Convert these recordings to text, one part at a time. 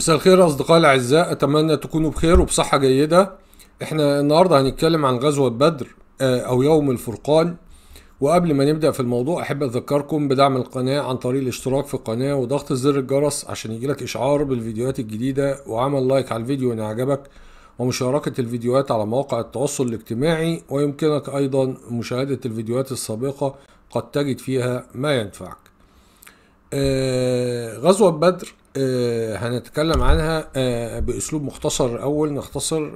مساء الخير أصدقائي الأعزاء أتمنى تكونوا بخير وبصحة جيدة احنا النهاردة هنتكلم عن غزوة بدر آه، أو يوم الفرقان وقبل ما نبدأ في الموضوع أحب أذكركم بدعم القناة عن طريق الاشتراك في القناة وضغط زر الجرس عشان يجيلك إشعار بالفيديوهات الجديدة وعمل لايك على الفيديو إن عجبك ومشاركة الفيديوهات على مواقع التواصل الاجتماعي ويمكنك أيضا مشاهدة الفيديوهات السابقة قد تجد فيها ما ينفعك آه، غزوة بدر آه، هنتكلم عنها آه، بأسلوب مختصر أول نختصر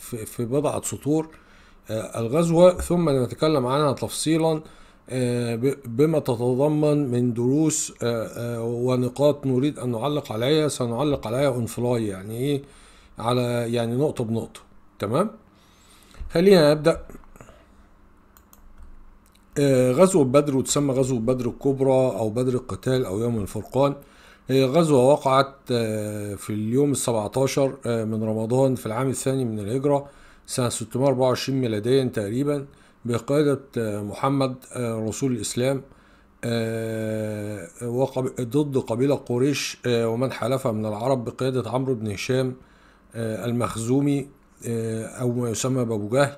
في بضعة سطور الغزوة ثم نتكلم عنها تفصيلا بما تتضمن من دروس ونقاط نريد أن نعلق عليها سنعلق عليها اون فلاي يعني إيه على يعني نقطة بنقطة تمام خلينا نبدأ آه، غزوة بدر وتسمى غزوة بدر الكبرى أو بدر القتال أو يوم الفرقان هي غزوة وقعت آه، في اليوم السبعتاشر آه، من رمضان في العام الثاني من الهجرة سنة 624 ميلاديا تقريبا بقيادة محمد رسول الإسلام ضد قبيلة قريش ومن حالفها من العرب بقيادة عمرو بن هشام المخزومي أو ما يسمى بأبو جهل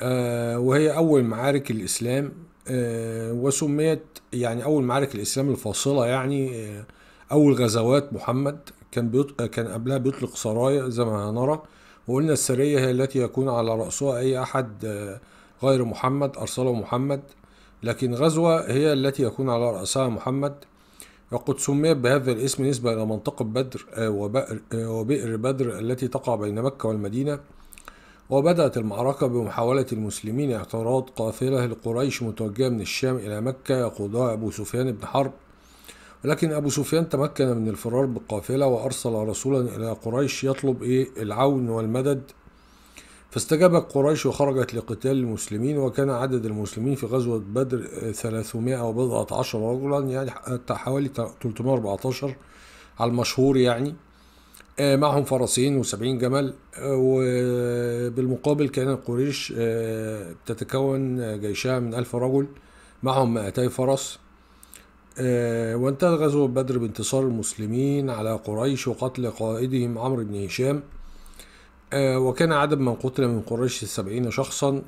آه، وهي أول معارك الإسلام آه، وسميت يعني أول معارك الإسلام الفاصلة يعني آه، أول غزوات محمد كان بيط... كان قبلها بيطلق سرايا زي ما هنرى وقلنا السرية هي التي يكون على رأسها أي أحد غير محمد أرسله محمد لكن غزوة هي التي يكون على رأسها محمد وقد سميت بهذا الاسم نسبة إلى منطقة بدر وبئر بدر التي تقع بين مكة والمدينة وبدأت المعركة بمحاولة المسلمين اعتراض قافلة لقريش متوجهة من الشام إلى مكة يقودها أبو سفيان بن حرب ولكن أبو سفيان تمكن من الفرار بالقافلة وأرسل رسولا إلى قريش يطلب إيه العون والمدد فاستجابت قريش وخرجت لقتال المسلمين وكان عدد المسلمين في غزوة بدر 310 وبضعة عشر رجلا يعني حوالي 314 على المشهور يعني آه، معهم فرسين و70 جمل آه، وبالمقابل كان قريش آه، تتكون جيشها من ألف رجل معهم 200 فرس وانتهى غزوة بدر بانتصار المسلمين على قريش وقتل قائدهم عمرو بن هشام وكان عدد من قتل من قريش سبعين شخصا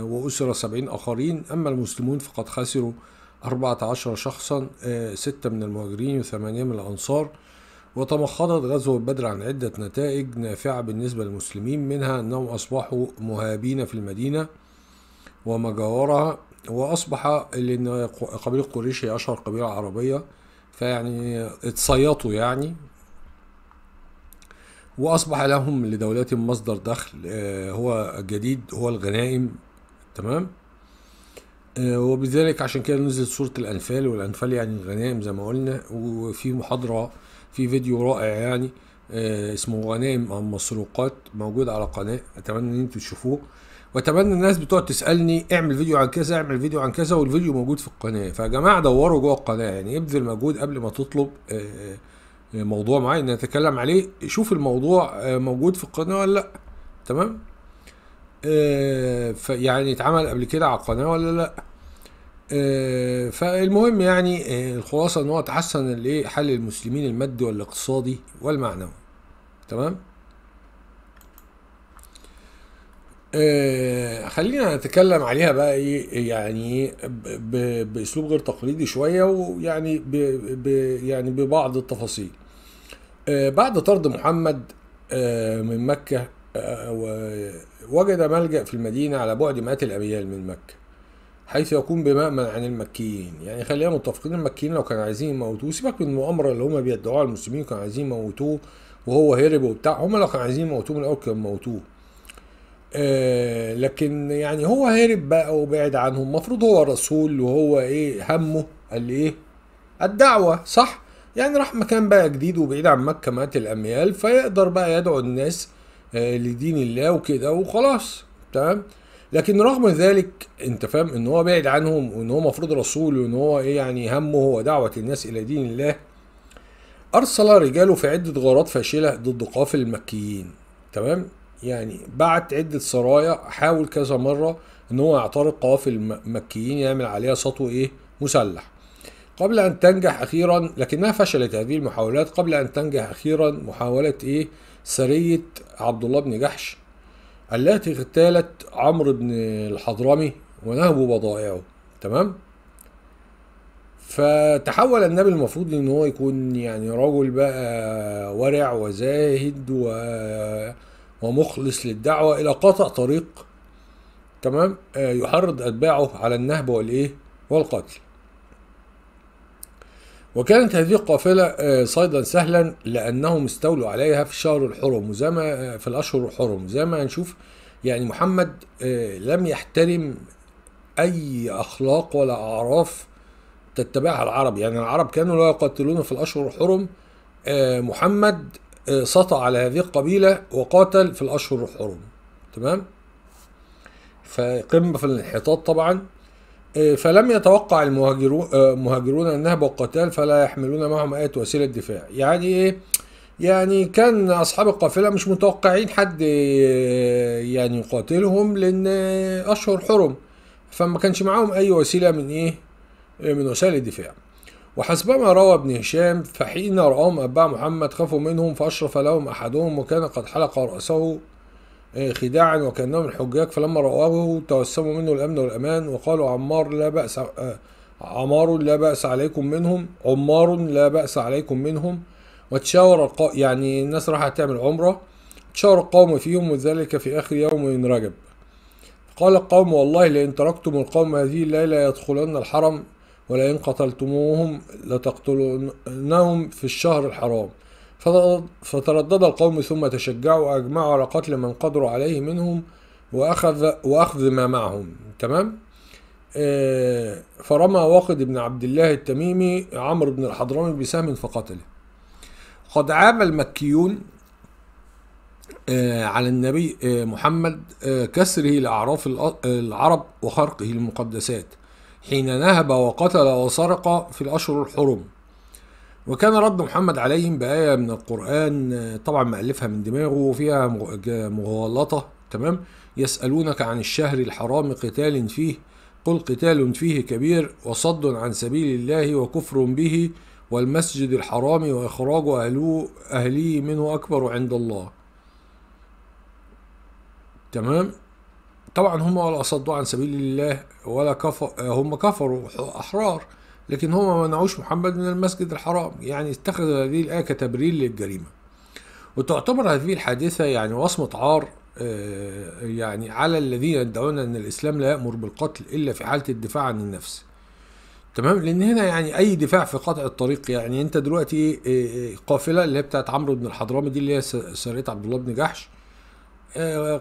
وأسر سبعين آخرين أما المسلمون فقد خسروا أربعة عشر شخصا ستة من المهاجرين وثمانية من الأنصار وتمخضت غزوة بدر عن عدة نتائج نافعة بالنسبة للمسلمين منها أنهم أصبحوا مهابين في المدينة ومجاورها وأصبح لأن قبيلة قريش هي أشهر قبيلة عربية فيعني اتصيطوا يعني وأصبح لهم لدولتهم مصدر دخل آه، هو جديد هو الغنائم تمام آه، وبذلك عشان كده نزلت سورة الأنفال والأنفال يعني الغنائم زي ما قلنا وفي محاضرة في فيديو رائع يعني آه، اسمه غنائم او مسروقات موجود على قناه اتمنى ان انتوا تشوفوه واتمنى الناس بتقعد تسالني اعمل فيديو عن كذا اعمل فيديو عن كذا والفيديو موجود في القناه فيا جماعه دوروا جوه القناه يعني ابذل مجهود قبل ما تطلب آه، آه، موضوع معين نتكلم عليه شوف الموضوع موجود في القناه ولا لا تمام يعني اتعمل قبل كده على القناه ولا لا آه، فالمهم يعني آه، الخلاصه ان هو تحسن الايه حال المسلمين المادي والاقتصادي والمعنوي تمام آه، خلينا نتكلم عليها بقى ايه يعني إيه؟ باسلوب غير تقليدي شويه ويعني ب يعني ببعض التفاصيل بعد طرد محمد من مكه وجد ملجا في المدينه على بعد 100 الاميال من مكه حيث يكون بمأمن عن المكيين يعني خلينا متفقين المكيين لو كانوا عايزين يموتوه سيبك من المؤامرة اللي هما بيدعوها المسلمين كانوا عايزين يموتوه وهو هرب وبتاع هما لو كانوا عايزين يموتوه من الأول كانوا موتوه آه لكن يعني هو هرب بقى وبعد عنهم المفروض هو رسول وهو ايه همه قال ايه الدعوة صح يعني راح مكان بقى جديد وبعيد عن مكة مات الأميال فيقدر بقى يدعو الناس آه لدين الله وكده وخلاص تمام لكن رغم ذلك انت فاهم ان هو بعيد عنهم وان هو مفروض رسول وان هو ايه يعني همه هو دعوه الناس الى دين الله ارسل رجاله في عده غارات فاشله ضد قافل المكيين تمام يعني بعت عده سرايا حاول كذا مره ان هو يعترض قوافل المكيين يعمل عليها سطو ايه مسلح قبل ان تنجح اخيرا لكنها فشلت هذه المحاولات قبل ان تنجح اخيرا محاوله ايه سريه عبد الله بن جحش التي اغتالت عمرو بن الحضرمي ونهبوا بضائعه تمام فتحول النبي المفروض ان هو يكون يعني رجل بقى ورع وزاهد و... ومخلص للدعوه الى قطع طريق تمام آه، يحرض اتباعه على النهب والايه والقتل وكانت هذه القافلة آه، صيدا سهلا لأنهم استولوا عليها في الشهر الحرم وزي ما آه، في الأشهر الحرم زي ما هنشوف يعني محمد آه، لم يحترم أي أخلاق ولا أعراف تتبعها العرب يعني العرب كانوا لا يقاتلون في الأشهر الحرم محمد سطع على هذه القبيلة وقاتل في الأشهر الحرم تمام فقمة في الانحطاط طبعا آه، فلم يتوقع المهاجرون آه، النهب والقتال فلا يحملون معهم أي وسيلة دفاع يعني إيه يعني كان أصحاب القافلة مش متوقعين حد آه، يعني يقاتلهم لأن أشهر حرم فما كانش معاهم أي وسيلة من إيه من وسائل الدفاع وحسبما روى ابن هشام فحين رآهم أتباع محمد خافوا منهم فأشرف لهم أحدهم وكان قد حلق رأسه إيه، خداعا وكأنهم الحجاج فلما رأوه توسموا منه الأمن والأمان وقالوا عمار لا بأس آه، عمار لا بأس عليكم منهم عمار لا بأس عليكم منهم وتشاور يعني الناس راحت تعمل عمرة تشاور القوم فيهم وذلك في آخر يوم من رجب قال القوم والله لئن تركتم القوم هذه الليلة يدخلن الحرم ولئن قتلتموهم لتقتلنهم في الشهر الحرام فتردد القوم ثم تشجعوا وأجمعوا على قتل من قدروا عليه منهم وأخذ وأخذ ما معهم تمام آه، فرمى واقد بن عبد الله التميمي عمرو بن الحضرمي بسهم فقتله قد عاب المكيون آه، على النبي آه، محمد كسره لأعراف العرب وخرقه المقدسات حين نهب وقتل وسرق في الأشهر الحرم وكان رد محمد عليهم بآية من القرآن طبعا مألفها من دماغه وفيها مغالطة تمام يسألونك عن الشهر الحرام قتال فيه قل قتال فيه كبير وصد عن سبيل الله وكفر به والمسجد الحرام وإخراج أهله أهلي منه أكبر عند الله تمام طبعا هم ولا صدوا عن سبيل الله ولا كفر هم كفروا أحرار لكن هم ما منعوش محمد من المسجد الحرام يعني اتخذوا هذه الآية كتبرير للجريمة وتعتبر هذه الحادثة يعني وصمة عار آه، يعني على الذين يدعون أن الإسلام لا يأمر بالقتل إلا في حالة الدفاع عن النفس تمام لان هنا يعني اي دفاع في قطع الطريق يعني انت دلوقتي آه، آه، قافله اللي هي بتاعت عمرو بن الحضرمي دي اللي هي سريه عبد الله بن جحش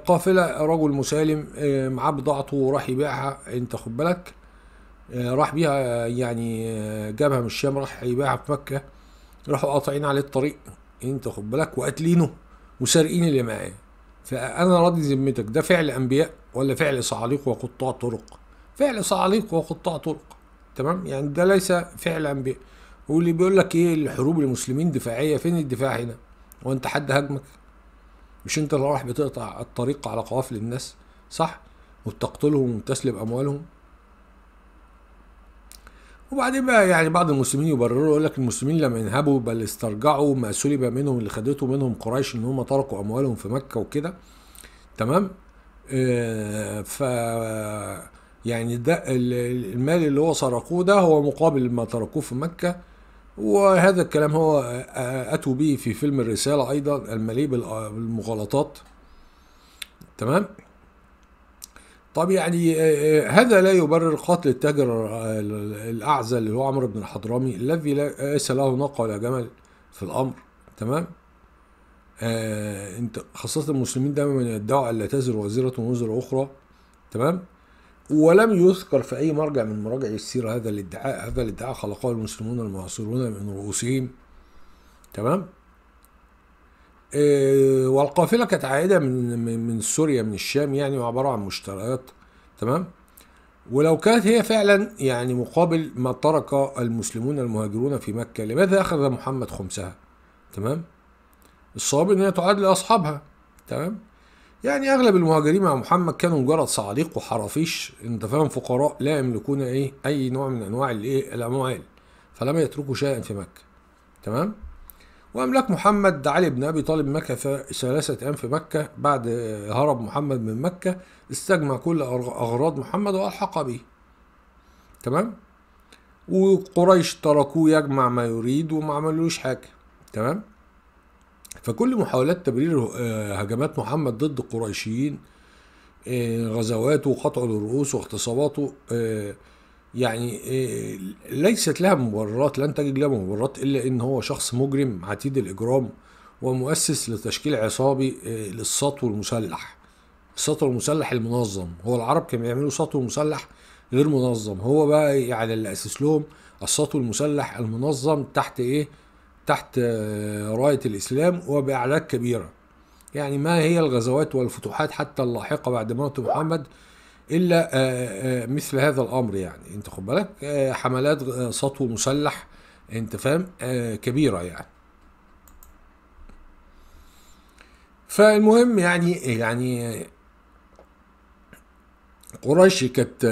قافله رجل مسالم معاه بضاعته وراح يبيعها انت خد بالك آه، راح بيها آه، يعني آه، جابها من الشام راح يبيعها في مكة راحوا قاطعين عليه الطريق انت خد بالك وقاتلينه وسارقين اللي معاه فانا راضي ذمتك ده فعل انبياء ولا فعل صعاليق وقطاع طرق فعل صعاليق وقطاع طرق تمام يعني ده ليس فعل انبياء واللي بيقول لك ايه الحروب المسلمين دفاعيه فين الدفاع هنا هو انت حد هاجمك مش انت اللي راح بتقطع الطريق على قوافل الناس صح وبتقتلهم وتسلب اموالهم وبعدين بقى يعني بعض المسلمين يبرروا يقول لك المسلمين لم ينهبوا بل استرجعوا ما سلب منهم اللي خدته منهم قريش ان هم تركوا اموالهم في مكه وكده تمام آه ف يعني ده المال اللي هو سرقوه ده هو مقابل ما تركوه في مكه وهذا الكلام هو آه، آه، اتوا به في فيلم الرساله ايضا المليء بالمغالطات تمام طب يعني آه، آه، هذا لا يبرر قتل التاجر آه، الاعزل اللي هو عمرو بن الحضرمي الذي ليس له ناقه ولا جمل في الامر تمام انت خاصه المسلمين دائما يدعوا ان لا تزر وزيره وزر اخرى تمام ولم يذكر في اي مرجع من مراجع السيره هذا الادعاء هذا الادعاء خلقه المسلمون المعاصرون من رؤوسهم تمام آه، والقافله كانت عائده من من سوريا من الشام يعني وعباره عن مشتريات تمام ولو كانت هي فعلا يعني مقابل ما ترك المسلمون المهاجرون في مكه لماذا اخذ محمد خمسها تمام الصواب ان هي تعاد لاصحابها تمام يعني اغلب المهاجرين مع محمد كانوا مجرد صعاليق وحرافيش انت فاهم فقراء لا يملكون ايه اي نوع من انواع الايه الاموال فلم يتركوا شيئا في مكه تمام وأملاك محمد علي بن أبي طالب مكث ثلاثة أيام في مكة بعد هرب محمد من مكة استجمع كل أغراض محمد وألحق به تمام وقريش تركوه يجمع ما يريد وما عملوش حاجة تمام فكل محاولات تبرير آه، هجمات محمد ضد القريشيين آه، غزواته وقطعه للرؤوس واغتصاباته آه، يعني إيه، ليست لها مبررات لن تجد لها مبررات الا ان هو شخص مجرم عتيد الاجرام ومؤسس لتشكيل عصابي إيه، للسطو المسلح السطو المسلح المنظم هو العرب كانوا بيعملوا سطو مسلح غير منظم هو بقى يعني اللي اسس لهم السطو المسلح المنظم تحت ايه تحت آه، رايه الاسلام وباعداد كبيره يعني ما هي الغزوات والفتوحات حتى اللاحقه بعد موت محمد الا آه، آه، مثل هذا الامر يعني انت خد بالك آه، حملات سطو مسلح انت فاهم كبيره يعني فالمهم يعني يعني قريش كانت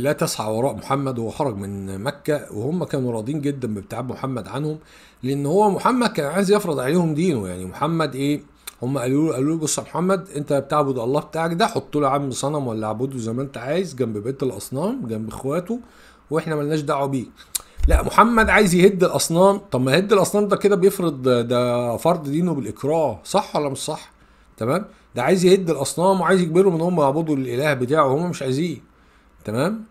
لا تسعى وراء محمد وهو خرج من مكة وهم كانوا راضين جدا بابتعاد محمد عنهم لأن هو محمد كان عايز يفرض عليهم دينه يعني محمد إيه هم قالوا له قالوا له بص يا محمد انت بتعبد الله بتاعك ده حط له عم صنم ولا اعبده زي ما انت عايز جنب بيت الاصنام جنب اخواته واحنا ملناش دعوه بيه لا محمد عايز يهد الاصنام طب ما هد الاصنام ده كده بيفرض ده فرض دينه بالاكراه صح ولا مش صح تمام ده عايز يهد الاصنام وعايز يجبرهم ان هم يعبدوا الاله بتاعه وهم مش عايزين تمام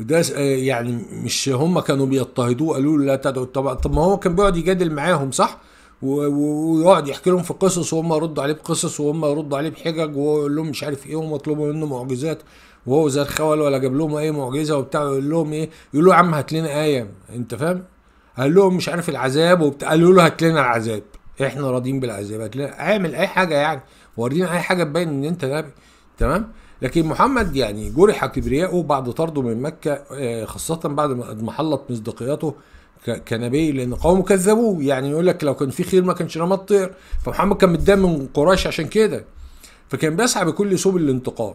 وده يعني مش هم كانوا بيضطهدوه قالوا له لا تدعوا طب ما هو كان بيقعد يجادل معاهم صح ويقعد يحكي لهم في قصص وهم يردوا عليه بقصص وهم يردوا عليه بحجج ويقول لهم مش عارف ايه ومطلوبه منه معجزات وهو زي الخول ولا جاب لهم اي معجزه وبتاع يقول لهم ايه يقول له يا عم هات لنا ايه انت فاهم قال لهم مش عارف العذاب وبتاع قالوا له هات لنا العذاب احنا راضيين بالعذاب هات لنا اعمل اي حاجه يعني ورينا اي حاجه تبين ان انت نبي تمام لكن محمد يعني جرح كبرياءه بعد طرده من مكه آه، خاصه بعد ما اضمحلت مصداقيته كنبي لان قومه كذبوه يعني يقول لك لو كان في خير ما كانش رمى الطير فمحمد كان متضايق من قريش عشان كده فكان بيسعى بكل سبل الانتقام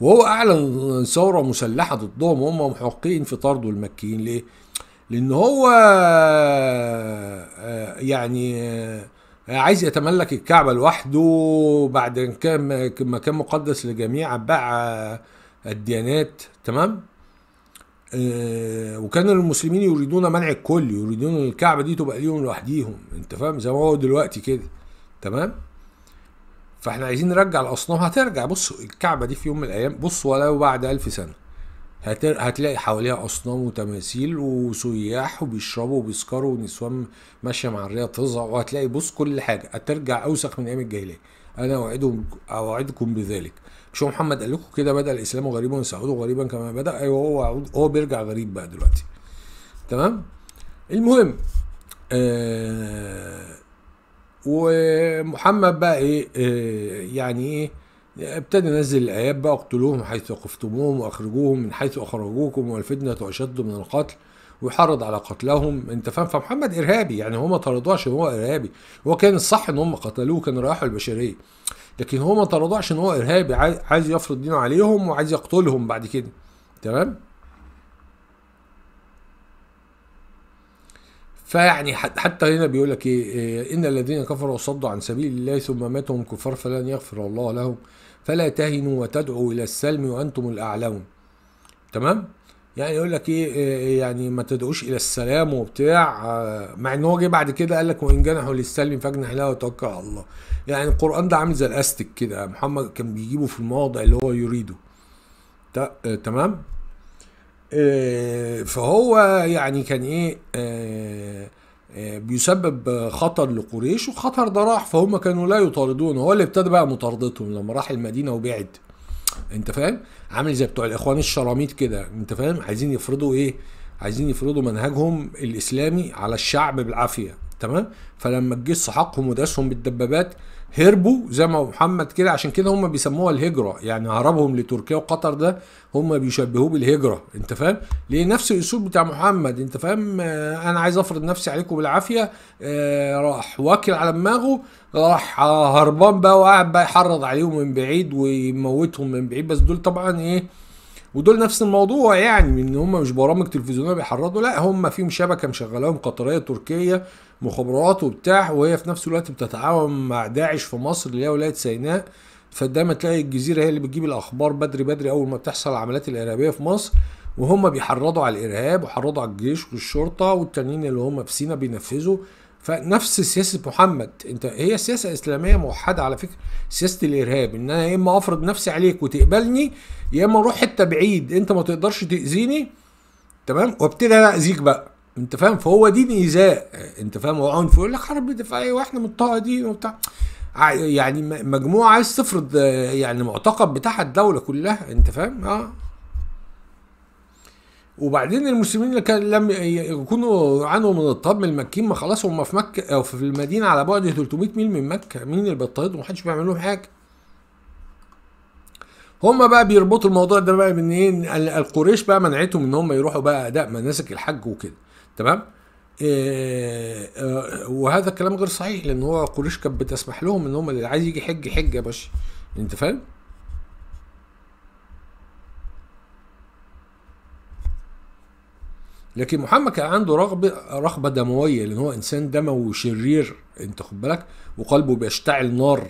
وهو اعلن ثوره مسلحه ضدهم وهم محقين في طرده المكيين ليه؟ لان هو آه، يعني آه، عايز يتملك الكعبه لوحده بعد ان كان مكان مقدس لجميع باع الديانات تمام؟ آه، وكان المسلمين يريدون منع الكل يريدون الكعبه دي تبقى ليهم لوحديهم انت فاهم زي ما هو دلوقتي كده تمام فاحنا عايزين نرجع الاصنام هترجع بص الكعبه دي في يوم من الايام بص ولو بعد ألف سنه هتلاقي حواليها اصنام وتماثيل وسياح وبيشربوا وبيسكروا ونسوان ماشيه مع الرياض تظهر وهتلاقي بص كل حاجه هترجع اوسخ من ايام الجاهليه انا اوعدهم اوعدكم بذلك شو محمد قال لكم كده بدا الاسلام غريبا سعوده غريبا كما بدا ايوه هو هو بيرجع غريب بقى دلوقتي تمام المهم آه ومحمد بقى ايه آه يعني ايه ابتدى ينزل الايات بقى اقتلوهم حيث وقفتموهم واخرجوهم من حيث اخرجوكم والفتنه اشد من القتل ويحرض على قتلهم انت فاهم فمحمد ارهابي يعني هو ما طردوه عشان هو ارهابي هو كان الصح ان هم قتلوه كان رايحوا البشريه لكن هو ما طردوه عشان هو ارهابي عايز يفرض دينه عليهم وعايز يقتلهم بعد كده تمام فيعني حتى هنا بيقول لك إيه،, ايه ان الذين كفروا وصدوا عن سبيل الله ثم ماتوا هم كفار فلن يغفر الله لهم فلا تهنوا وتدعوا الى السلم وانتم الاعلون تمام يعني يقول لك إيه،, إيه،, ايه يعني ما تدعوش الى السلام وبتاع آه، مع ان هو جه بعد كده قال لك وان جنحوا للسلم فاجنح لها وتوكل على الله يعني القران ده عامل زي الاستك كده محمد كان بيجيبه في المواضع اللي هو يريده آه، تمام آه، فهو يعني كان ايه بيسبب خطر لقريش والخطر ده راح فهم كانوا لا يطاردون هو اللي ابتدى بقى مطاردتهم لما راح المدينه وبعد انت فاهم عامل زي بتوع الاخوان الشراميط كده انت فاهم عايزين يفرضوا ايه عايزين يفرضوا منهجهم الاسلامي على الشعب بالعافيه تمام فلما الجيش سحقهم وداسهم بالدبابات هربوا زي ما محمد كده عشان كده هم بيسموها الهجره يعني هربهم لتركيا وقطر ده هم بيشبهوه بالهجره انت فاهم ليه نفس الاسلوب بتاع محمد انت فاهم آه انا عايز افرض نفسي عليكم بالعافيه آه راح واكل على دماغه راح آه، هربان بقى وقاعد بقى يحرض عليهم من بعيد ويموتهم من بعيد بس دول طبعا ايه ودول نفس الموضوع يعني ان هم مش برامج تلفزيونيه بيحرضوا لا هم فيهم شبكه مشغلاهم قطريه تركيه مخابرات وبتاع وهي في نفس الوقت بتتعاون مع داعش في مصر اللي هي ولايه سيناء فدايما تلاقي الجزيره هي اللي بتجيب الاخبار بدري بدري اول ما بتحصل العمليات الارهابيه في مصر وهم بيحرضوا على الارهاب وحرضوا على الجيش والشرطه والتانيين اللي هم في سيناء بينفذوا فنفس سياسه محمد انت هي سياسه اسلاميه موحده على فكره سياسه الارهاب ان انا يا اما افرض نفسي عليك وتقبلني يا اما اروح حته بعيد انت ما تقدرش تاذيني تمام وابتدي انا اذيك بقى انت فاهم فهو دين ايذاء انت فاهم هو عنف يقول لك حرب دفاعيه واحنا مضطهدين وبتاع يعني مجموعه عايز تفرض يعني معتقد بتاعها الدوله كلها انت فاهم اه وبعدين المسلمين اللي كان لم يكونوا عنهم من الطب المكيين ما خلاص هم في مكه او في المدينه على بعد 300 ميل من مكه مين اللي بيضطهدهم محدش بيعمل لهم حاجه هم بقى بيربطوا الموضوع ده بقى من ايه القريش بقى منعتهم ان هم يروحوا بقى اداء مناسك الحج وكده تمام إيه وهذا الكلام غير صحيح لان هو قريش كانت بتسمح لهم ان هم اللي عايز يجي حج حج يا باشا انت فاهم لكن محمد كان عنده رغبه رغبه دمويه لان هو انسان دموي وشرير انت خد بالك وقلبه بيشتعل نار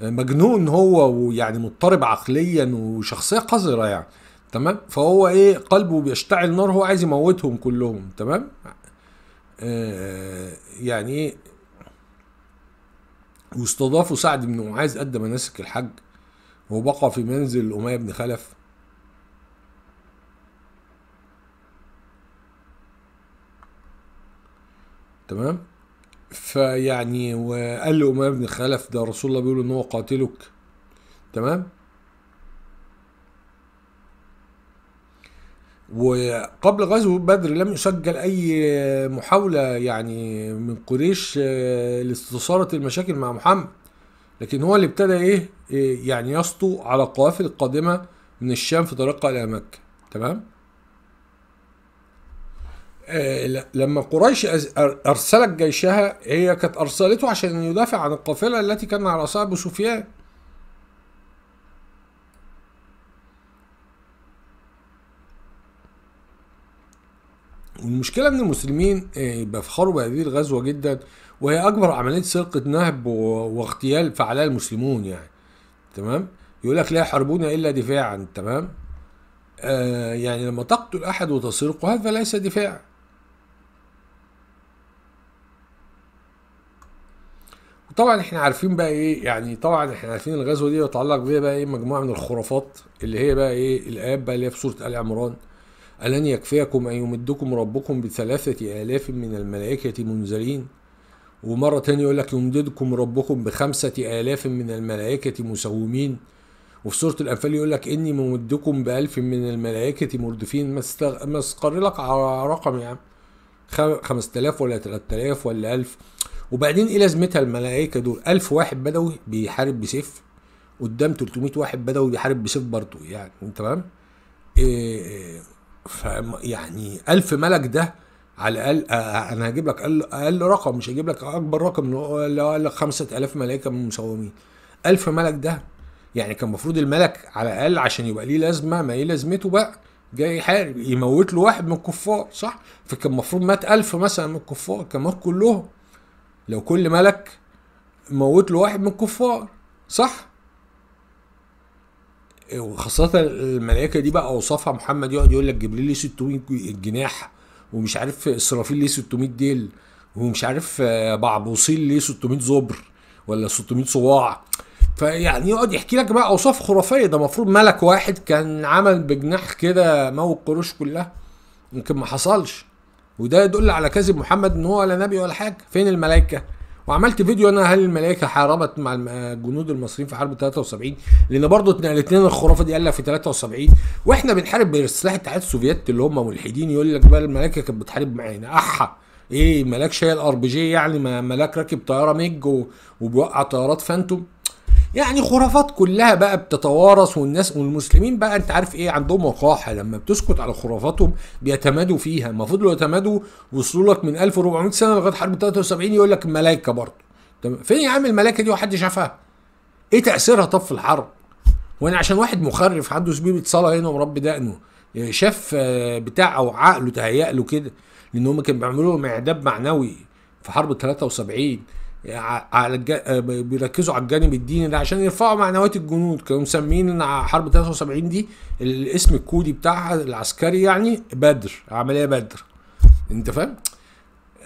مجنون هو ويعني مضطرب عقليا وشخصيه قذره يعني تمام فهو ايه قلبه بيشتعل نار هو عايز يموتهم كلهم تمام آه، يعني ايه واستضافوا سعد بن معاذ قدم مناسك الحج وبقى في منزل أمية بن خلف تمام فيعني وقال له امية بن خلف ده رسول الله بيقول ان هو قاتلك تمام وقبل غزو بدر لم يسجل أي محاولة يعني من قريش آه، لاستثارة المشاكل مع محمد لكن هو اللي ابتدى إيه, إيه، يعني يسطو على القوافل القادمة من الشام في طريقها إلى مكة تمام آه، لما قريش ارسلت جيشها هي كانت ارسلته عشان يدافع عن القافله التي كان على راسها ابو سفيان والمشكله ان المسلمين آه، بيفخروا بهذه الغزوه جدا وهي اكبر عمليه سرقه نهب واغتيال فعلها المسلمون يعني تمام يقول لك لا يحاربون الا دفاعا تمام آه يعني لما تقتل احد وتسرقه هذا ليس دفاعا طبعا احنا عارفين بقى ايه يعني طبعا احنا عارفين الغزوه دي يتعلق بيها بقى ايه مجموعه من الخرافات اللي هي بقى ايه الايات بقى اللي هي في سوره ال عمران الن يكفيكم ان يمدكم ربكم بثلاثه الاف من الملائكه منزلين ومره تانية يقول لك يمددكم ربكم بخمسه الاف من الملائكه مسومين وفي سوره الانفال يقول لك اني ممدكم بالف من الملائكه مردفين ما استغ... ما استقر لك على رقم يعني 5000 ولا 3000 ولا 1000 وبعدين ايه لازمتها الملائكه دول 1000 واحد بدوي بيحارب بسيف قدام 300 واحد بدوي بيحارب بسيف برضه يعني تمام إيه, إيه، ف يعني 1000 ملك ده على الاقل آه، آه، انا هجيب لك اقل رقم مش هجيب لك اكبر رقم اللي هو قال لك 5000 ملائكه من المسومين 1000 ملك ده يعني كان المفروض الملك على الاقل عشان يبقى ليه لازمه ما ايه لازمته بقى جاي يحارب يموت له واحد من الكفار صح فكان المفروض مات ألف مثلا من الكفار كان مات كلهم لو كل ملك موت له واحد من الكفار صح وخاصة الملائكة دي بقى أوصافها محمد يقعد يقول لك جبريل ليه 600 جناح ومش عارف إسرافيل ليه 600 ديل ومش عارف آه، بعبوصيل ليه 600 زبر ولا 600 صواع فيعني يقعد يحكي لك بقى اوصاف خرافيه ده المفروض ملك واحد كان عمل بجناح كده موت قروش كلها يمكن ما حصلش وده يدل على كذب محمد ان هو لا نبي ولا حاجه فين الملائكه وعملت فيديو انا هل الملائكه حاربت مع الجنود المصريين في حرب 73 لان برضه اتنقلت لنا الخرافه دي قال لك في 73 واحنا بنحارب بالسلاح الاتحاد السوفيت اللي هم ملحدين يقول لك بقى الملائكه كانت بتحارب معانا احا ايه ملاك شايل ار بي جي يعني ملاك راكب طياره ميج وبيوقع طيارات فانتوم يعني خرافات كلها بقى بتتوارث والناس والمسلمين بقى انت عارف ايه عندهم وقاحه لما بتسكت على خرافاتهم بيتمادوا فيها ما فضلوا يتمادوا وصلوا لك من 1400 سنه لغايه حرب 73 يقول لك الملائكه برضه طب فين يا عم الملائكه دي وحد شافها؟ ايه تاثيرها طب في الحرب؟ وانا عشان واحد مخرف عنده سبيب صلاه هنا ورب دقنه شاف بتاع او عقله تهيأ له كده لان هم كانوا بيعملوا لهم اعداد معنوي في حرب 73 يعني على آه، بيركزوا على الجانب الديني ده عشان يرفعوا معنويات الجنود كانوا مسميين ان حرب 73 دي الاسم الكودي بتاعها العسكري يعني بدر عمليه بدر انت فاهم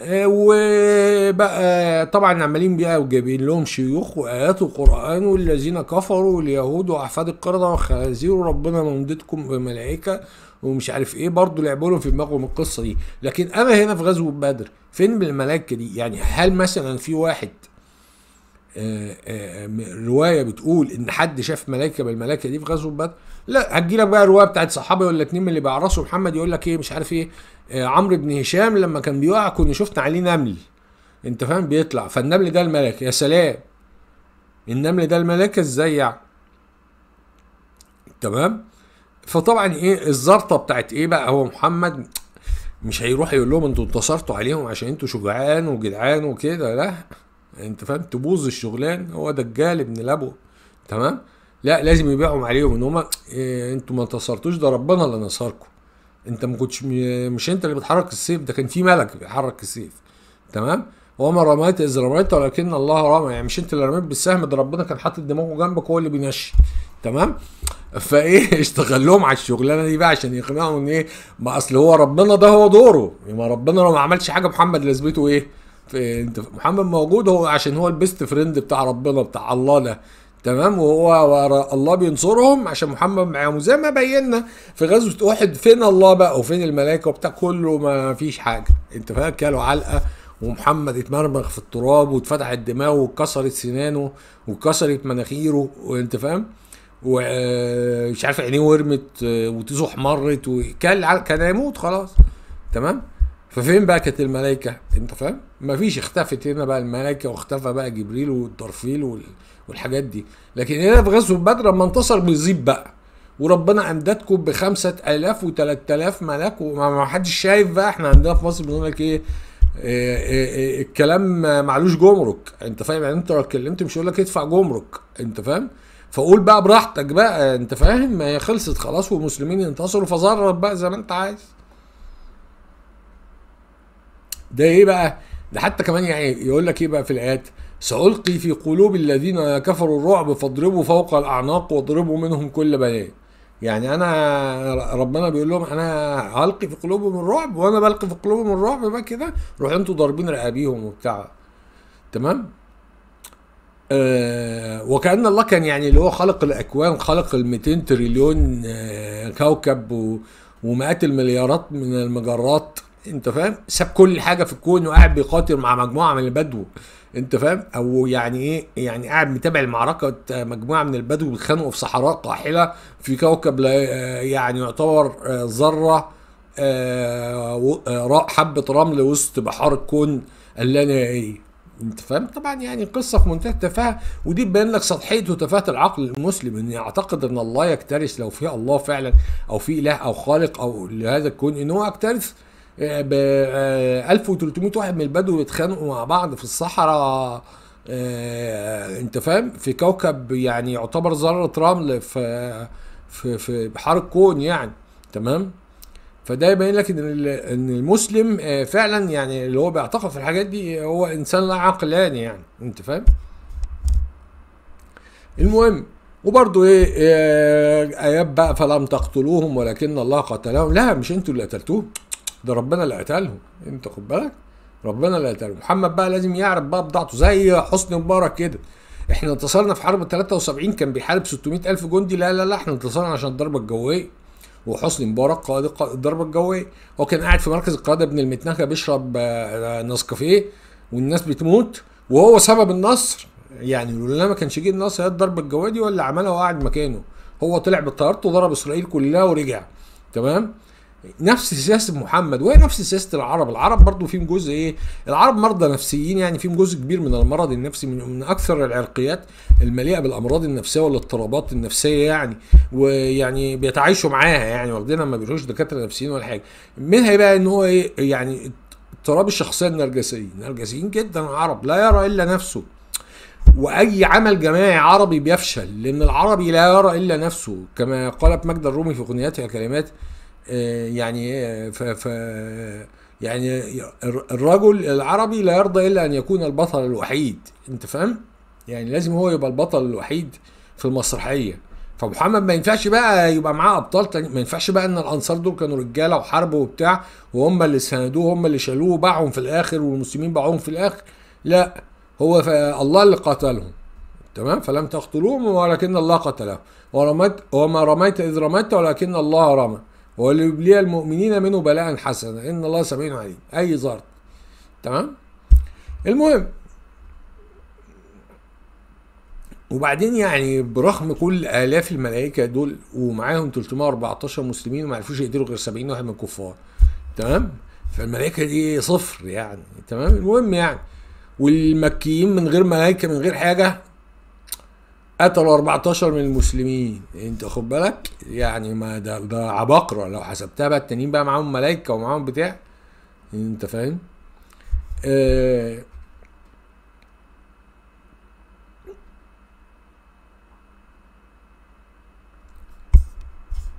آه، وبقى آه، طبعا عمالين بقى وجايبين لهم شيوخ وايات وقران والذين كفروا اليهود واحفاد القرده والخنازير وربنا ممدتكم بملائكه ومش عارف ايه برضه لعبوا لهم في دماغهم القصه دي لكن انا هنا في غزوه بدر فين بالملائكه دي يعني هل مثلا في واحد آه، آه، آه، روايه بتقول ان حد شاف ملائكه بالملائكه دي في غزوه بدر لا هتجي لك بقى روايه بتاعت صحابي ولا اتنين من اللي بيعرسوا محمد يقول لك ايه مش عارف ايه عمرو بن هشام لما كان بيقع كنا شفنا عليه نمل انت فاهم بيطلع فالنمل ده الملك يا سلام النمل ده الملك ازاي يعني تمام فطبعا ايه الزرطه بتاعت ايه بقى هو محمد مش هيروح يقول لهم انتوا انتصرتوا عليهم عشان انتوا شجعان وجدعان وكده لا انت فاهم تبوظ الشغلان هو دجال ابن لابو تمام لا لازم يبيعهم عليهم ان هم إيه انتوا ما انتصرتوش ده ربنا اللي نصركم انت ما كنتش مش انت اللي بتحرك السيف ده كان في ملك بيحرك السيف تمام وما رميت اذ رميت ولكن الله رمى يعني مش انت اللي رميت بالسهم ده ربنا كان حاطط دماغه جنبك هو اللي بينشي تمام فايه اشتغل لهم على الشغلانه دي بقى عشان يقنعهم ان ايه ما اصل هو ربنا ده هو دوره ما ربنا لو ما عملش حاجه محمد لازمته ايه انت محمد موجود هو عشان هو البيست فريند بتاع ربنا بتاع الله ده تمام وهو الله بينصرهم عشان محمد معاهم زي ما بينا في غزوه احد فين الله بقى وفين الملائكه وبتاع كله ما فيش حاجه انت فاهم كانوا علقه ومحمد اتمرمغ في التراب واتفتحت دماغه واتكسرت سنانه واتكسرت مناخيره وانت فاهم ومش عارف عينيه ورمت آه، وتيزو احمرت وكان كان هيموت خلاص تمام ففين بقى كانت الملائكه انت فاهم مفيش اختفت هنا بقى الملائكه واختفى بقى جبريل والطرفيل والحاجات دي لكن هنا في غزوه بدر لما انتصر بيزيد بقى وربنا امدادكم ب 5000 و3000 ملاك وما حدش شايف بقى احنا عندنا في مصر بنقول لك ايه إيه الكلام معلوش جمرك انت فاهم يعني انت لو اتكلمت مش هيقول لك ادفع جمرك انت فاهم فقول بقى براحتك بقى انت فاهم ما هي خلصت خلاص والمسلمين انتصروا فزرب بقى زي ما انت عايز ده ايه بقى ده حتى كمان يعني يقول لك ايه بقى في الايات سألقي في قلوب الذين كفروا الرعب فاضربوا فوق الأعناق واضربوا منهم كل بنان يعني أنا ربنا بيقول لهم أنا هلقي في قلوبهم الرعب وأنا بلقي في قلوبهم الرعب بقى كده روح أنتوا ضاربين رقابيهم وبتاع تمام آه، وكأن الله كان يعني اللي هو خلق الأكوان خلق ال 200 تريليون آه، كوكب ومئات المليارات من المجرات انت فاهم ساب كل حاجه في الكون وقاعد بيقاتل مع مجموعه من البدو انت فاهم او يعني ايه يعني قاعد متابع المعركه مجموعه من البدو بيتخانقوا في صحراء قاحله في كوكب لا آه، يعني يعتبر ذره حبه رمل وسط بحار الكون اللانهائيه انت فاهم طبعا يعني قصه في منتهى التفاهه ودي تبين لك سطحيه وتفاهه العقل المسلم ان يعتقد ان الله يكترث لو في الله فعلا او في اله او خالق او لهذا الكون ان هو يكترث آه، ب 1300 آه، واحد من البدو يتخانقوا مع بعض في الصحراء آه، انت فاهم في كوكب يعني يعتبر ذره رمل في في في بحار الكون يعني تمام فده يبين لك ان ان المسلم آه، فعلا يعني اللي هو بيعتقد في الحاجات دي آه، هو انسان لا عقلاني يعني انت فاهم المهم وبرضو ايه آه، ايات بقى فلم تقتلوهم ولكن الله قتلهم لا مش انتوا اللي قتلتوهم ده ربنا اللي قتلهم انت خد بالك ربنا اللي قتلهم محمد بقى لازم يعرف بقى بضاعته زي حسني مبارك كده احنا انتصرنا في حرب 73 كان بيحارب 600 الف جندي لا لا لا احنا انتصرنا عشان الضربه الجويه وحسني مبارك قائد الضربه الجويه هو كان قاعد في مركز القياده ابن المتنكه بيشرب آه، آه، نسكافيه والناس بتموت وهو سبب النصر يعني لولا ما كانش جه النصر هي الضربه الجويه دي ولا عملها وقعد مكانه هو طلع بطيارته وضرب اسرائيل كلها ورجع تمام نفس سياسه محمد وهي نفس سياسه العرب العرب برضو فيهم جزء ايه العرب مرضى نفسيين يعني فيهم جزء كبير من المرض النفسي من, من اكثر العرقيات المليئه بالامراض النفسيه والاضطرابات النفسيه يعني ويعني بيتعايشوا معاها يعني واخدينها ما بيروحوش دكاتره نفسيين ولا حاجه منها إيه بقى ان هو ايه يعني اضطراب الشخصيه النرجسيه نرجسيين جدا العرب لا يرى الا نفسه واي عمل جماعي عربي بيفشل لان العربي لا يرى الا نفسه كما قالت ماجده الرومي في اغنياتها كلمات آه، يعني إيه، ف ف يعني الرجل العربي لا يرضى الا ان يكون البطل الوحيد انت فاهم يعني لازم هو يبقى البطل الوحيد في المسرحيه فمحمد ما ينفعش بقى يبقى معاه ابطال تاني ما ينفعش بقى ان الانصار دول كانوا رجاله وحرب وبتاع وهم اللي ساندوه هم اللي شالوه وباعهم في الاخر والمسلمين باعوهم في الاخر لا هو الله اللي قتلهم تمام فلم تقتلوهم ولكن الله قتلهم ورميت وما رميت اذ رميت ولكن الله رمى وليبلي المؤمنين منه بلاء حسنا ان الله سميع عليم اي زارت تمام المهم وبعدين يعني برغم كل الاف الملائكه دول ومعاهم 314 مسلمين وما عرفوش يقتلوا غير 70 واحد من الكفار تمام فالملائكه دي صفر يعني تمام المهم يعني والمكيين من غير ملائكه من غير حاجه قتلوا 14 من المسلمين انت خد بالك يعني ما ده ده عباقره لو حسبتها بقى التانيين بقى معاهم ملايكه ومعاهم بتاع انت فاهم آه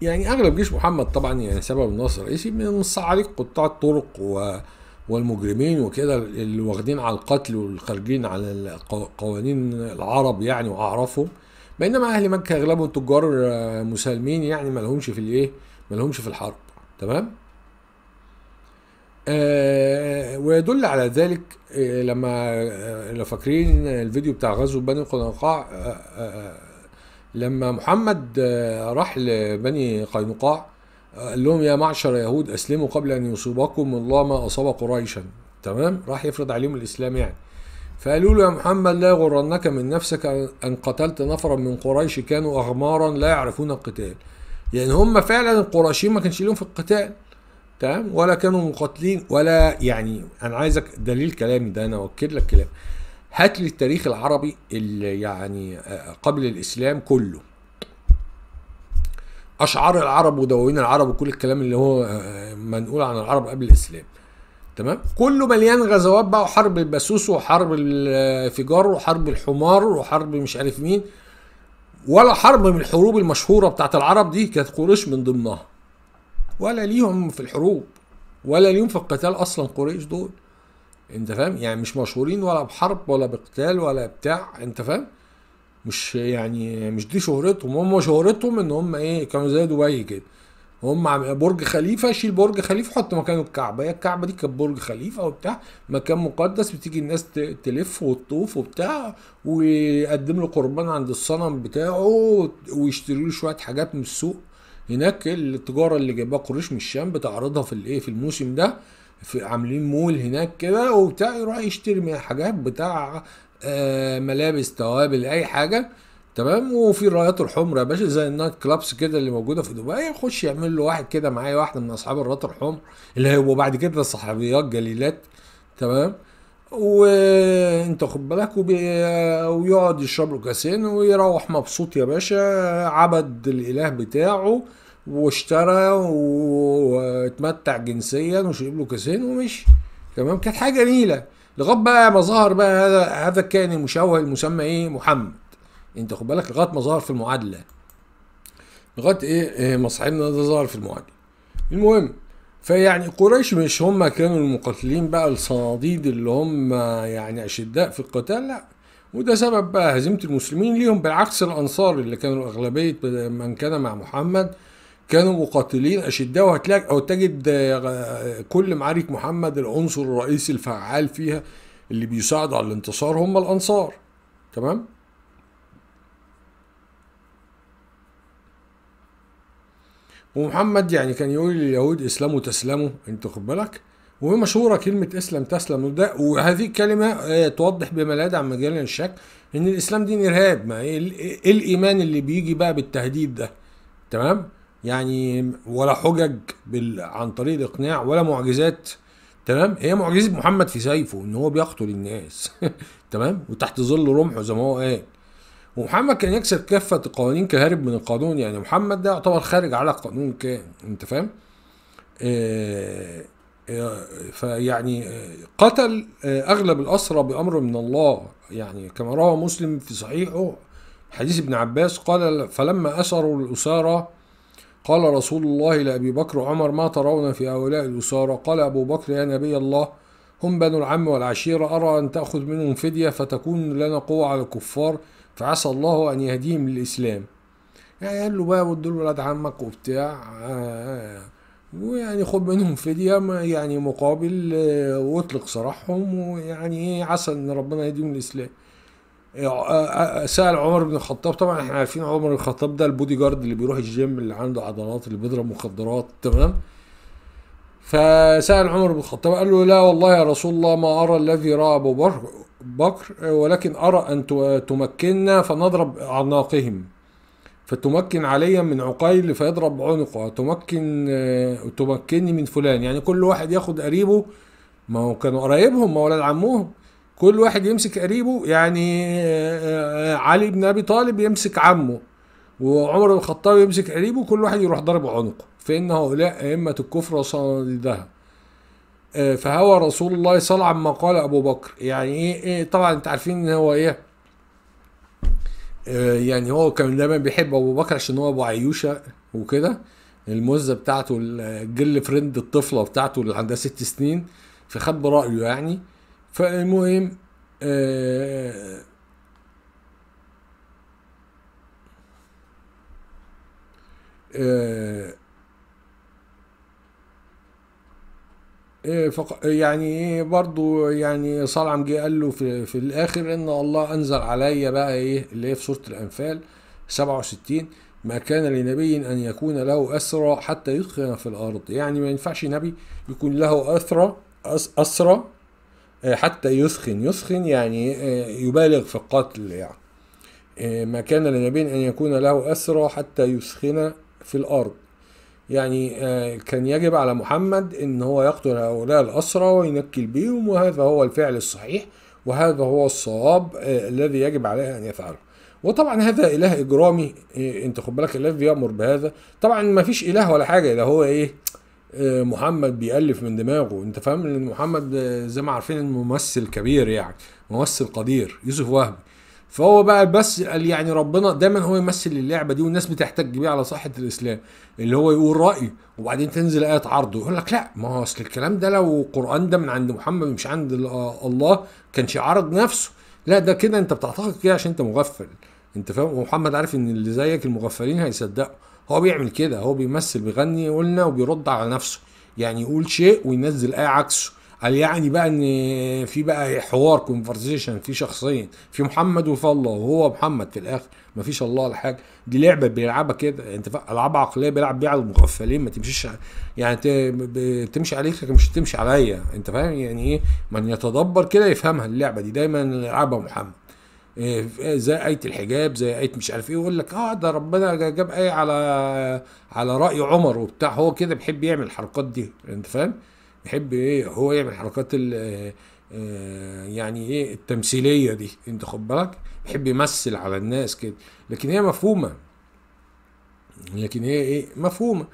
يعني اغلب جيش محمد طبعا يعني سبب النصر الرئيسي من صعاليق قطاع الطرق و والمجرمين وكده اللي واخدين على القتل والخارجين على قوانين العرب يعني واعرافهم بينما اهل مكه اغلبهم تجار آه، مسالمين يعني ما لهمش في الايه ما لهمش في الحرب تمام آه ويدل على ذلك آه لما آه لو فاكرين الفيديو بتاع غزو بني قينقاع آه،, آه آه لما محمد آه راح لبني قينقاع قال لهم يا معشر يهود اسلموا قبل ان يصيبكم الله ما اصاب قريشا تمام راح يفرض عليهم الاسلام يعني فقالوا له يا محمد لا يغرنك من نفسك ان قتلت نفرا من قريش كانوا اغمارا لا يعرفون القتال يعني هم فعلا القرشيين ما كانش لهم في القتال تمام ولا كانوا مقاتلين ولا يعني انا عايزك دليل كلامي ده انا اؤكد لك كلام هات لي التاريخ العربي اللي يعني آه، قبل الاسلام كله اشعار العرب ودواوين العرب وكل الكلام اللي هو آه، منقول عن العرب قبل الاسلام تمام كله مليان غزوات بقى وحرب البسوس وحرب الفجار وحرب الحمار وحرب مش عارف مين ولا حرب من الحروب المشهوره بتاعت العرب دي كانت قريش من ضمنها ولا ليهم في الحروب ولا ليهم في القتال اصلا قريش دول انت فاهم يعني مش مشهورين ولا بحرب ولا بقتال ولا بتاع انت فاهم مش يعني مش دي شهرتهم هم شهرتهم ان هم ايه كانوا زي دبي كده هم برج خليفه شيل برج خليفه حط مكانه الكعبه هي الكعبه دي كانت برج خليفه وبتاع مكان مقدس بتيجي الناس تلف وتطوف وبتاع ويقدم له قربان عند الصنم بتاعه ويشتري له شويه حاجات من السوق هناك التجاره اللي جايبها قريش من الشام بتعرضها في الايه في الموسم ده في عاملين مول هناك كده وبتاع يروح يشتري من حاجات بتاع آه، ملابس توابل اي حاجه تمام وفي الرايات الحمر يا باشا زي النايت كلابس كده اللي موجوده في دبي يخش يعمل له واحد كده معايا واحده من اصحاب الرايات الحمر اللي هيبقوا بعد كده صحابيات جليلات تمام وانت خد بالك ويقعد يشرب له كاسين ويروح مبسوط يا باشا عبد الاله بتاعه واشترى واتمتع جنسيا وشرب له كاسين ومشي تمام كانت حاجه جميله لغايه بقى ما ظهر بقى هذا هذا الكائن المشوه المسمى ايه محمد انت خد بالك لغايه ما ظهر في المعادله لغايه ايه, إيه، ما صاحبنا ده ظهر في المعادله المهم فيعني قريش مش هم كانوا المقاتلين بقى الصناديد اللي هم يعني اشداء في القتال لا وده سبب بقى هزيمه المسلمين ليهم بالعكس الانصار اللي كانوا اغلبيه من كان مع محمد كانوا مقاتلين اشداء وهتلاقي او تجد آه، كل معارك محمد العنصر الرئيسي الفعال فيها اللي بيساعد على الانتصار هم الانصار تمام ومحمد يعني كان يقول لليهود اسلموا تسلموا انت خد بالك ومشهوره كلمه اسلم تسلم وده وهذه الكلمه آه، توضح بما لا يدع مجال الشك ان الاسلام دين ارهاب ما ايه الايمان اللي بيجي بقى بالتهديد ده تمام يعني ولا حجج بال... عن طريق الاقناع ولا معجزات تمام هي معجزه محمد في سيفه ان هو بيقتل الناس تمام وتحت ظل رمحه زي ما هو قال ومحمد كان يكسر كافه القوانين كهارب من القانون يعني محمد ده يعتبر خارج على قانون كان انت فاهم آه, آه، فيعني آه، قتل آه، اغلب الاسرى بامر من الله يعني كما روى مسلم في صحيحه حديث ابن عباس قال فلما اسروا الاسارى قال رسول الله لأبي بكر وعمر ما ترون في هؤلاء الأسارى قال أبو بكر يا نبي الله هم بنو العم والعشيرة أرى أن تأخذ منهم فدية فتكون لنا قوة على الكفار فعسى الله أن يهديهم للإسلام يعني قال له بقى ودول ولاد عمك وبتاع آه، آه، آه. ويعني خد منهم فدية يعني مقابل واطلق سراحهم ويعني ايه عسى ان ربنا يهديهم للإسلام يعني، سأل عمر بن الخطاب طبعا احنا عارفين عمر بن الخطاب ده البودي جارد اللي بيروح الجيم اللي عنده عضلات اللي بيضرب مخدرات تمام فسأل عمر بن الخطاب قال له لا والله يا رسول الله ما أرى الذي رأى أبو بكر ولكن أرى أن تمكننا فنضرب أعناقهم فتمكن عليا من عقيل فيضرب عنقه تمكن تمكني من فلان يعني كل واحد ياخد قريبه ما هو كانوا قرايبهم ما ولاد عمهم كل واحد يمسك قريبه يعني آه، آه، علي بن ابي طالب يمسك عمه وعمر بن الخطاب يمسك قريبه كل واحد يروح ضارب عنقه فان هؤلاء ائمه الكفر وصادها آه، فهوى رسول الله صلى الله عليه عما قال ابو بكر يعني ايه, إيه طبعا انت عارفين ان هو ايه يعني هو كان دايما بيحب ابو بكر عشان هو ابو عيوشه وكده المزه بتاعته الجل فريند الطفله بتاعته اللي عندها ست سنين فخد برايه يعني فالمهم آه، آه، آه، يعني إيه، برضو يعني صلعم جه قال له في, في الاخر ان الله انزل عليا بقى ايه اللي هي في سوره الانفال 67 ما كان لنبي ان يكون له اسرى حتى يثخن في الارض يعني ما ينفعش نبي يكون له اثرى اسرى آه، حتى يسخن يسخن يعني آه، يبالغ في القتل يعني آه، ما كان لنبي أن يكون له أسرى حتى يسخن في الأرض يعني كان يجب على محمد ان هو يقتل هؤلاء الأسرى وينكل بهم وهذا هو الفعل الصحيح وهذا هو الصواب الذي يجب عليه ان يفعله وطبعا هذا اله اجرامي انت خد بالك الذي يامر بهذا طبعا ما فيش اله ولا حاجه ده هو ايه آه، محمد بيألف من دماغه انت فاهم ان محمد آه، زي ما عارفين ممثل كبير يعني ممثل قدير يوسف وهبي فهو بقى بس قال يعني ربنا دايما هو يمثل اللعبه دي والناس بتحتج بيه على صحه الاسلام اللي هو يقول رايه وبعدين تنزل ايه عرضه يقول لك لا ما هو اصل الكلام ده لو القران ده من عند محمد مش عند آه، الله كانش عرض نفسه لا ده كده انت بتعتقد كده عشان انت مغفل انت فاهم ومحمد عارف ان اللي زيك المغفلين هيصدقوا هو بيعمل كده هو بيمثل بيغني قلنا وبيرد على نفسه يعني يقول شيء وينزل ايه عكسه قال يعني بقى ان في بقى حوار كونفرزيشن في شخصين في محمد وفي الله وهو محمد في الاخر مفيش الله ولا حاجه دي لعبه بيلعبها كده انت العاب عقليه بيلعب بيها على المغفلين ما تمشيش يعني تمشي عليك مش تمشي عليا انت فاهم يعني ايه من يتدبر كده يفهمها اللعبه دي دايما يلعبها محمد إيه، زي آية الحجاب زي آية مش عارف إيه يقول لك آه ده ربنا جاب آية على على رأي عمر وبتاع هو كده بيحب يعمل الحركات دي أنت فاهم؟ بيحب إيه هو يعمل حركات آه، آه، يعني إيه التمثيلية دي أنت خد بالك؟ بيحب يمثل على الناس كده لكن هي مفهومة لكن هي إيه مفهومة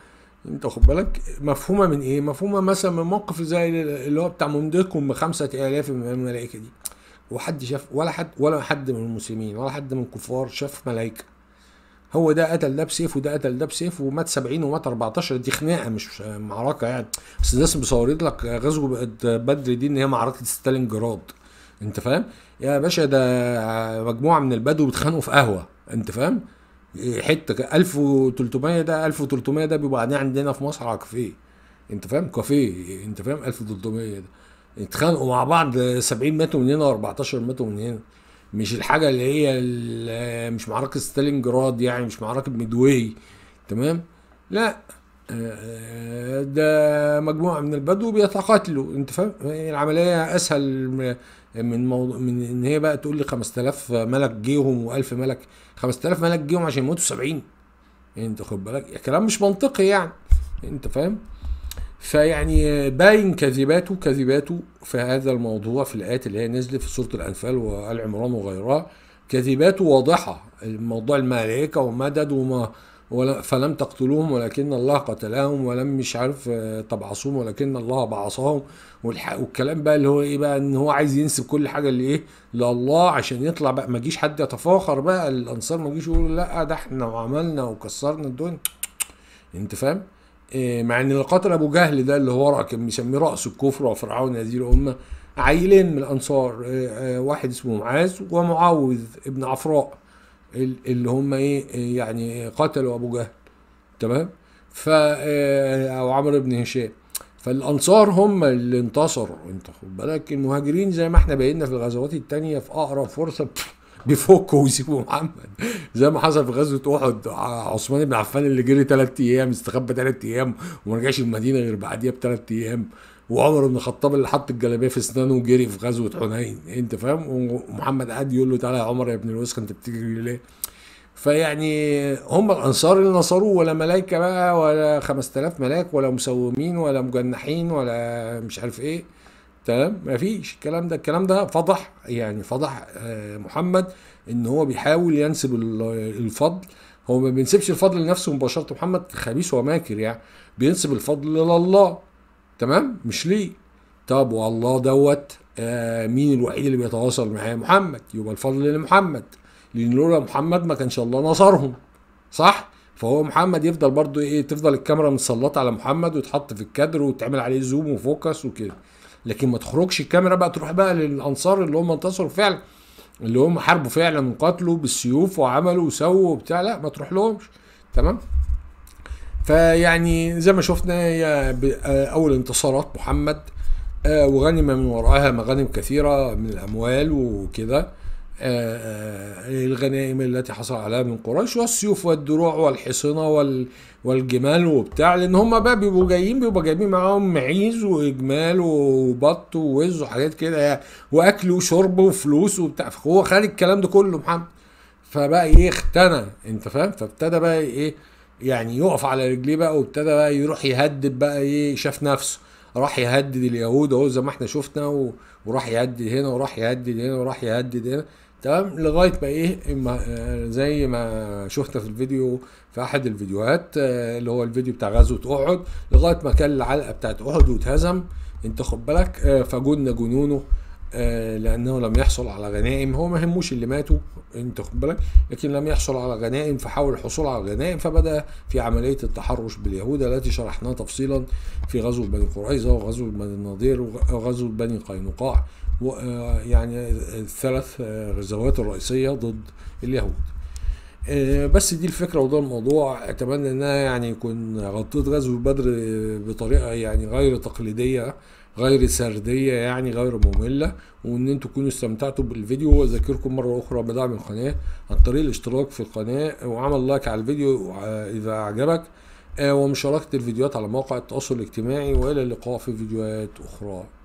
انت خد بالك مفهومه من ايه مفهومه مثلا من موقف زي اللي هو بتاع ممدكم بخمسة آلاف من الملائكه دي وحد شاف ولا حد ولا حد من المسلمين ولا حد من الكفار شاف ملائكه هو ده قتل ده بسيف وده قتل ده بسيف ومات 70 ومات 14 دي خناقه مش معركه يعني بس الناس مصورين لك غزو بدر دي ان هي معركه ستالينجراد انت فاهم يا باشا ده مجموعه من البدو بيتخانقوا في قهوه انت فاهم حته 1300 ده 1300 ده بيبقى عندنا في مصر على كافيه انت فاهم كافيه انت فاهم 1300 ده اتخانقوا مع بعض 70 ماتوا من هنا و14 ماتوا من هنا مش الحاجه اللي هي مش معركه ستالينجراد يعني مش معركه ميدوي تمام لا آه، آه، ده مجموعه من البدو بيتقاتلوا انت فاهم العمليه اسهل من موضوع من ان هي بقى تقول لي 5000 ملك جيهم و1000 ملك 5000 ملك جيهم عشان يموتوا 70 انت خد بالك الكلام مش منطقي يعني انت فاهم فيعني باين كذباته كذباته في هذا الموضوع في الآيات اللي هي نزلت في سورة الأنفال وآل عمران وغيرها كذباته واضحة موضوع الملائكة ومدد وما فلم تقتلوهم ولكن الله قتلهم ولم مش عارف آه، تبعصوهم ولكن الله بعصاهم والكلام بقى اللي هو ايه بقى ان هو عايز ينسب كل حاجه لايه؟ لله عشان يطلع بقى ما يجيش حد يتفاخر بقى الانصار ما يجيش يقولوا لا ده احنا وعملنا وكسرنا الدنيا انت فاهم؟ إيه، مع ان اللي قتل ابو جهل ده اللي هو كان بيسميه راس الكفر وفرعون هذه الامه عيلين من الانصار إيه، إيه، واحد اسمه معاذ ومعوذ ابن عفراء اللي هم ايه يعني قتلوا ابو جهل تمام ف او عمرو بن هشام فالانصار هم اللي انتصروا انت خد بالك المهاجرين زي ما احنا بينا في الغزوات التانية في اقرب فرصه بيفكوا ويسيبوا محمد زي ما حصل في غزوه احد آه، عثمان بن عفان اللي جري ثلاث ايام استخبى ثلاث ايام وما رجعش المدينه غير بعديها بثلاث ايام وعمر بن الخطاب اللي حط الجلابيه في اسنانه وجري في غزوه حنين انت فاهم ومحمد قعد يقول له تعالى يا عمر يا ابن الوسخ انت بتجري ليه فيعني هم الانصار اللي نصروه ولا ملائكه بقى ولا 5000 ملاك ولا مسومين ولا مجنحين ولا مش عارف ايه تمام ما فيش الكلام ده الكلام ده فضح يعني فضح آه، محمد ان هو بيحاول ينسب الفضل هو ما بينسبش الفضل لنفسه مباشره محمد خبيث وماكر يعني بينسب الفضل لله تمام مش ليه طب والله دوت آه، مين الوحيد اللي بيتواصل معاه محمد يبقى الفضل لمحمد لان لولا محمد ما كانش الله نصرهم صح فهو محمد يفضل برضه ايه تفضل الكاميرا متسلطه على محمد ويتحط في الكادر ويتعمل عليه زوم وفوكس وكده لكن ما تخرجش الكاميرا بقى تروح بقى للانصار اللي هم انتصروا فعلا اللي هم حاربوا فعلا وقتلوا بالسيوف وعملوا وسووا وبتاع لا ما تروح لهمش تمام فيعني زي ما شفنا آه، اول انتصارات محمد آه، وغنم من وراها مغانم كثيرة من الأموال وكده آه، الغنائم التي حصل عليها من قريش والسيوف والدروع والحصنة وال والجمال وبتاع لان هم بقى بيبقوا جايين بيبقوا جايبين معاهم معيز واجمال وبط ووز وحاجات كده يعني واكل وشرب وفلوس وبتاع فهو خد الكلام ده كله محمد فبقى ايه اختنى انت فاهم فابتدى بقى ايه يعني يقف على رجليه بقى وابتدى بقى يروح يهدد بقى ايه شاف نفسه راح يهدد اليهود اهو زي ما احنا شفنا وراح يهدد هنا وراح يهدد هنا وراح يهدد هنا تمام لغايه بقى ايه اما آه، زي ما شفنا في الفيديو في احد الفيديوهات آه، اللي هو الفيديو بتاع غزوه احد لغايه ما كان العلقه بتاعت احد واتهزم انت خد بالك آه، فجن جنونه لانه لم يحصل على غنائم هو ما هموش اللي ماتوا انت خد بالك لكن لم يحصل على غنائم فحاول الحصول على غنائم فبدا في عمليه التحرش باليهود التي شرحناها تفصيلا في غزوه بني قريظه وغزوه بني النضير وغزوه بني قينقاع آه، يعني الثلاث غزوات الرئيسية ضد اليهود آه، بس دي الفكرة وده الموضوع أتمنى إنها يعني يكون غطيت غزوة بدر بطريقة يعني غير تقليدية غير سردية يعني غير مملة وإن أنتم تكونوا استمتعتوا بالفيديو وأذكركم مرة أخرى بدعم القناة عن طريق الاشتراك في القناة وعمل لايك على الفيديو آه، إذا أعجبك ومشاركة الفيديوهات على مواقع التواصل الاجتماعي وإلى اللقاء في فيديوهات أخرى